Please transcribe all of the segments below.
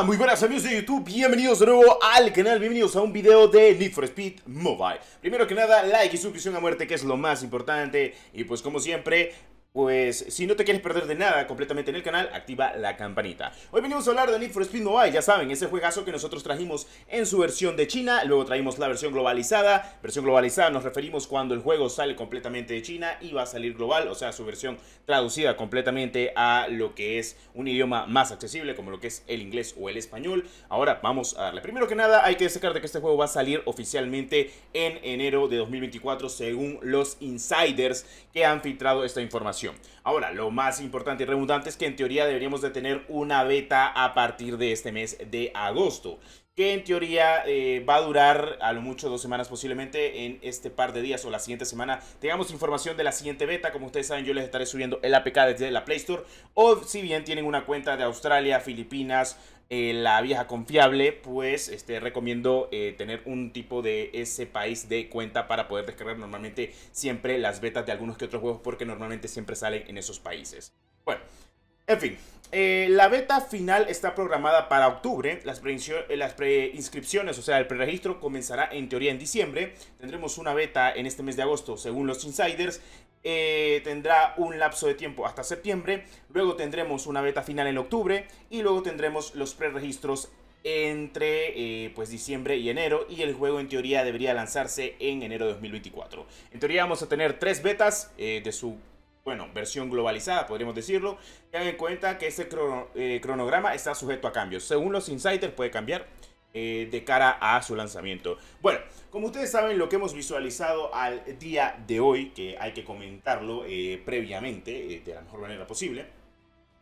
Ah, muy buenas amigos de YouTube, bienvenidos de nuevo al canal, bienvenidos a un video de Need for Speed Mobile Primero que nada, like y suscripción a muerte que es lo más importante Y pues como siempre, pues si no te quieres perder de nada completamente en el canal, activa la campanita. Hoy venimos a hablar de Need for Speed Mobile, ya saben, ese juegazo que nosotros trajimos en su versión de China, luego traímos la versión globalizada. Versión globalizada nos referimos cuando el juego sale completamente de China y va a salir global, o sea, su versión traducida completamente a lo que es un idioma más accesible, como lo que es el inglés o el español. Ahora vamos a darle. Primero que nada, hay que destacar de que este juego va a salir oficialmente en enero de 2024, según los insiders que han filtrado esta información. Ahora, lo más importante y redundante es que en teoría deberíamos de tener una beta a partir de este mes de agosto que en teoría eh, va a durar a lo mucho dos semanas posiblemente en este par de días o la siguiente semana. Tengamos información de la siguiente beta, como ustedes saben yo les estaré subiendo el APK desde la Play Store o si bien tienen una cuenta de Australia, Filipinas, eh, la vieja confiable, pues este, recomiendo eh, tener un tipo de ese país de cuenta para poder descargar normalmente siempre las betas de algunos que otros juegos porque normalmente siempre salen en esos países. Bueno, en fin, eh, la beta final está programada para octubre, las, preinscripciones, o sea, el preregistro comenzará en teoría en diciembre, tendremos una beta en este mes de agosto según los insiders eh, tendrá un lapso de tiempo hasta septiembre, luego tendremos una beta final en octubre y luego tendremos los preregistros entre eh, pues diciembre y enero y el juego en teoría debería lanzarse en enero de 2024. En teoría vamos a tener tres betas eh, de su bueno, versión globalizada, podríamos decirlo. Tengan en cuenta que este cronograma está sujeto a cambios. Según los insiders puede cambiar. Eh, de cara a su lanzamiento. Bueno, como ustedes saben, lo que hemos visualizado al día de hoy, que hay que comentarlo eh, previamente eh, de la mejor manera posible,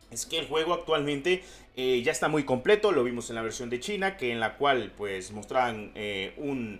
es que el juego actualmente ya está muy completo, lo vimos en la versión de China, que en la cual pues mostraban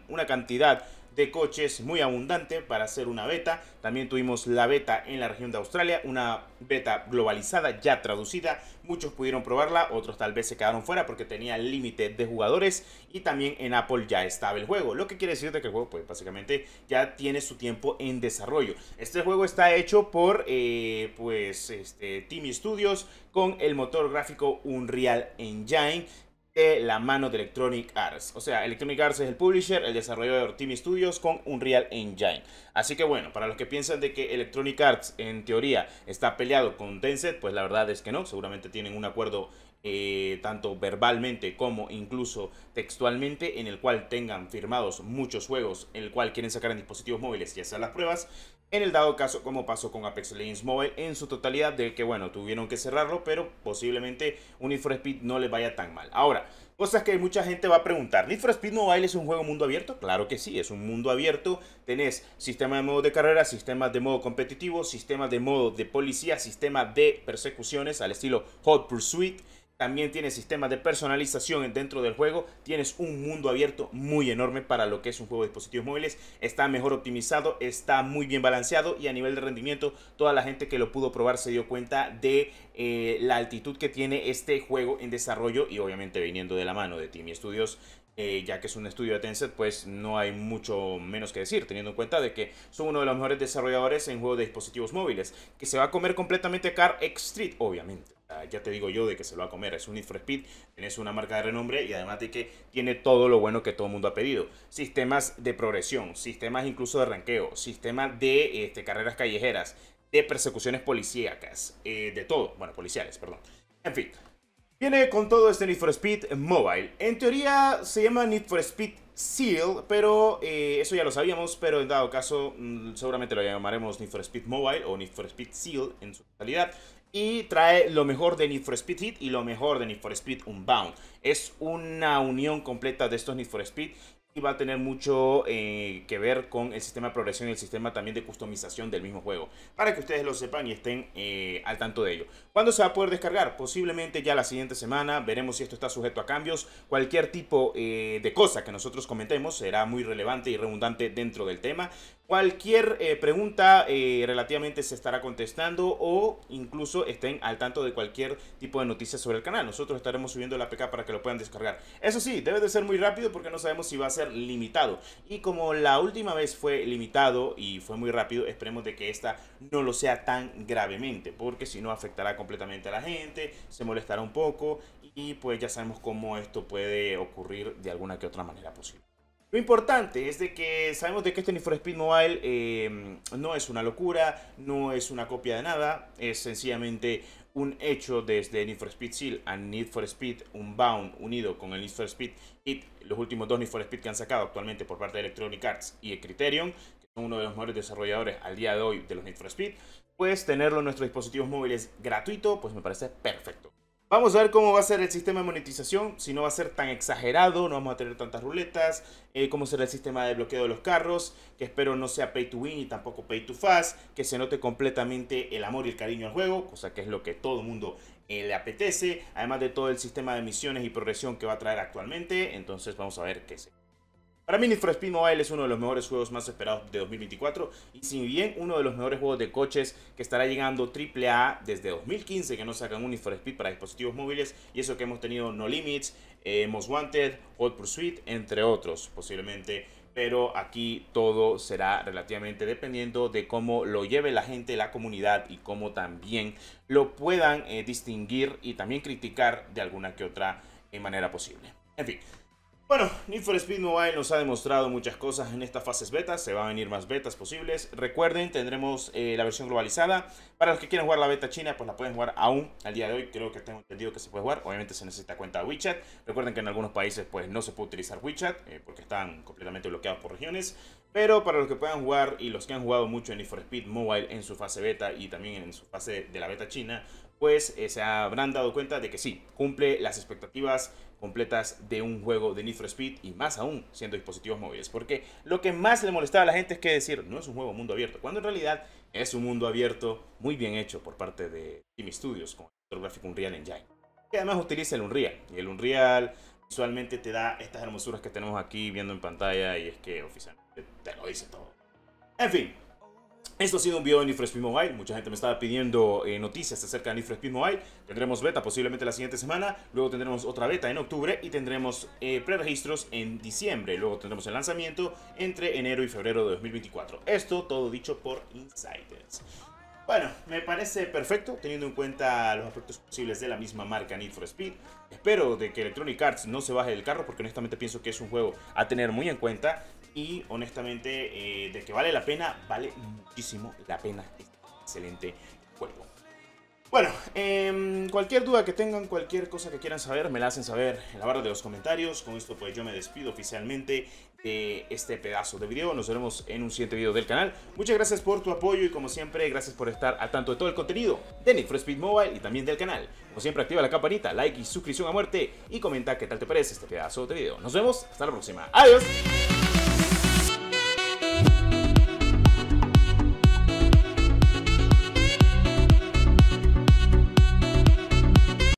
una cantidad de coches muy abundante para hacer una beta. También tuvimos la beta en la región de Australia, una beta globalizada ya traducida. Muchos pudieron probarla, otros tal vez se quedaron fuera porque tenía límite de jugadores y también en Apple ya estaba el juego. Lo que quiere decir que el juego pues básicamente ya tiene su tiempo en desarrollo. Este juego está hecho por eh, pues este, Team Studios con el motor gráfico Unreal Engine la mano de Electronic Arts. O sea, Electronic Arts es el publisher, el desarrollador Team Studios con Unreal Engine. Así que bueno, para los que piensan de que Electronic Arts en teoría está peleado con Tencent, pues la verdad es que no, seguramente tienen un acuerdo eh, tanto verbalmente como incluso textualmente, en el cual tengan firmados muchos juegos, en el cual quieren sacar en dispositivos móviles y hacer las pruebas, en el dado caso, como pasó con Apex Legends Mobile en su totalidad, del que bueno, tuvieron que cerrarlo, pero posiblemente un InfraSpeed Speed no les vaya tan mal. Ahora, cosas que mucha gente va a preguntar. ¿Need Speed Mobile es un juego mundo abierto? Claro que sí, es un mundo abierto. Tenés sistema de modo de carrera, sistema de modo competitivo, sistema de modo de policía, sistema de persecuciones al estilo Hot Pursuit. También tiene sistemas de personalización dentro del juego. Tienes un mundo abierto muy enorme para lo que es un juego de dispositivos móviles. Está mejor optimizado, está muy bien balanceado y a nivel de rendimiento, toda la gente que lo pudo probar se dio cuenta de eh, la altitud que tiene este juego en desarrollo y obviamente viniendo de la mano de Timmy Studios. Eh, ya que es un estudio de Tencent, pues no hay mucho menos que decir, teniendo en cuenta de que son uno de los mejores desarrolladores en juegos de dispositivos móviles, que se va a comer completamente Car X Street, obviamente. Ah, ya te digo yo de que se lo va a comer. Es un Need for Speed, es una marca de renombre y además de que tiene todo lo bueno que todo el mundo ha pedido. Sistemas de progresión, sistemas incluso de ranqueo, sistemas de este, carreras callejeras, de persecuciones policíacas, eh, de todo. Bueno, policiales, perdón. En fin, viene con todo este Need for Speed Mobile. En teoría se llama Need for Speed Seal, pero eh, eso ya lo sabíamos, pero en dado caso mm, seguramente lo llamaremos Need for Speed Mobile o Need for Speed Seal en su totalidad y trae lo mejor de Need for Speed Heat y lo mejor de Need for Speed Unbound. Es una unión completa de estos Need for Speed va a tener mucho eh, que ver con el sistema de progresión y el sistema también de customización del mismo juego. Para que ustedes lo sepan y estén eh, al tanto de ello. ¿Cuándo se va a poder descargar? Posiblemente ya la siguiente semana. Veremos si esto está sujeto a cambios. Cualquier tipo eh, de cosa que nosotros comentemos será muy relevante y redundante dentro del tema. Cualquier pregunta relativamente se estará contestando o incluso estén al tanto de cualquier tipo de noticias sobre el canal. Nosotros estaremos subiendo la PK para que lo puedan descargar. Eso sí, debe de ser muy rápido porque no sabemos si va a ser limitado. Y como la última vez fue limitado y fue muy rápido, esperemos de que esta no lo sea tan gravemente, porque si no afectará completamente a la gente, se molestará un poco y pues ya sabemos cómo esto puede ocurrir de alguna que otra manera posible. Lo importante es de que sabemos de que este Need for Speed Mobile em, no es una locura, no es una copia de nada, es sencillamente un hecho desde Need for Speed Seal a Need for Speed Unbound unido con el Need for Speed Hit, los últimos dos Need for Speed que han sacado actualmente por parte de Electronic Arts y Criterion, que son uno de los mejores desarrolladores al día de hoy de los Need for Speed, pues tenerlo en nuestros dispositivos móviles gratuito, pues me parece perfecto. Vamos a ver cómo va a ser el sistema de monetización, si no va a ser tan exagerado, no vamos a tener tantas ruletas, eh, cómo será el sistema de bloqueo de los carros, que espero no sea pay to win y tampoco pay to fast, que se note completamente el amor y el cariño al juego, cosa que es lo que todo el mundo eh, le apetece, además de todo el sistema de misiones y progresión que va a traer actualmente, entonces vamos a ver qué se para mí Need for Speed Mobile es uno de los mejores juegos más esperados de 2024 y si bien uno de los mejores juegos de coches que estará llegando AAA desde 2015 que no sacan un Need Speed para dispositivos móviles y eso que hemos tenido No Limits, Hemos eh, Most Wanted, Hot Pursuit, entre otros posiblemente pero aquí todo será relativamente dependiendo de cómo lo lleve la gente, la comunidad y cómo también lo puedan eh, distinguir y también criticar de alguna que otra eh, manera posible. En fin, bueno, Need for Speed Mobile nos ha demostrado muchas cosas en estas fases betas, se van a venir más betas posibles. Recuerden, tendremos eh, la versión globalizada. Para los que quieran jugar la beta china, pues la pueden jugar aún al día de hoy. Creo que tengo entendido que se puede jugar. Obviamente se necesita cuenta de WeChat. Recuerden que en algunos países pues no se puede utilizar WeChat eh, porque están completamente bloqueados por regiones. Pero para los que puedan jugar y los que han jugado mucho en Need for Speed Mobile en su fase beta y también en su fase de la beta china, pues eh, se habrán dado cuenta de que sí, cumple las expectativas completas de un juego de Need for Speed y más aún siendo dispositivos móviles. Porque lo que más le molestaba a la gente es que decir, no es un juego mundo abierto, cuando en realidad es un mundo abierto muy bien hecho por parte de Team Studios con el gráfico Unreal Engine. Que además utiliza el Unreal. Y el Unreal visualmente te da estas hermosuras que tenemos aquí viendo en pantalla y es que oficialmente te lo dice todo. En fin, esto ha sido un video de Need for Speed Mobile. Mucha gente me estaba pidiendo eh, noticias acerca de Need for Speed Mobile. Tendremos beta posiblemente la siguiente semana. Luego tendremos otra beta en octubre. Y tendremos eh, preregistros en diciembre. Luego tendremos el lanzamiento entre enero y febrero de 2024. Esto todo dicho por Insiders. Bueno, me parece perfecto teniendo en cuenta los aspectos posibles de la misma marca Need for Speed. Espero de que Electronic Arts no se baje del carro porque honestamente pienso que es un juego a tener muy en cuenta. Y honestamente, eh, de que vale la pena, vale muchísimo la pena este excelente juego. Bueno, em, cualquier duda que tengan, cualquier cosa que quieran saber, me la hacen saber en la barra de los comentarios. Con esto pues yo me despido oficialmente de este pedazo de video. Nos veremos en un siguiente video del canal. Muchas gracias por tu apoyo y como siempre, gracias por estar al tanto de todo el contenido de Need for Speed Mobile y también del canal. Como siempre, activa la campanita, like y suscripción a muerte y comenta qué tal te parece este pedazo de video. Nos vemos, hasta la próxima. Adiós.